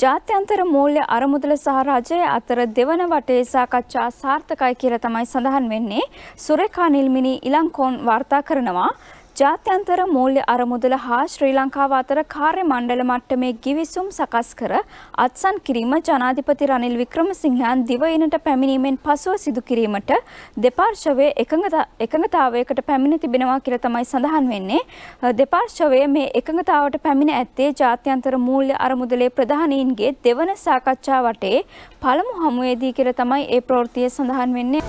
ජාත්‍යන්තර මූල්‍ය අරමුදල සහ රජය අතර දෙවන වටේ සාකච්ඡා සාර්ථකයි කියලා තමයි සඳහන් වෙන්නේ. සුරේකා නිල්මිනි ඉලංකෝන් වාර්තා කරනවා. ජාත්‍යන්තර මූල්‍ය අරමුදල හා ශ්‍රී ලංකාව අතර කාර්ය මණ්ඩල මට්ටමේ ගිවිසුම් සකස් කර අත්සන් කිරීම ජනාධිපති රනිල් වික්‍රමසිංහයන් දිවයිනට පැමිණීමෙන් පසුව සිදු කිරීමට දෙපාර්ශවයේ එකඟතාවයකට පැමිණ තිබෙනවා කියලා තමයි සඳහන් වෙන්නේ. දෙපාර්ශවය මේ එකඟතාවට පැමිණ ඇත්තේ ජාත්‍යන්තර මූල්‍ය අරමුදලේ ප්‍රධානීන්ගේ දෙවන සාකච්ඡා වටේ පළමු හමුවේදී කියලා තමයි ඒ ප්‍රවෘත්තිය සඳහන් වෙන්නේ.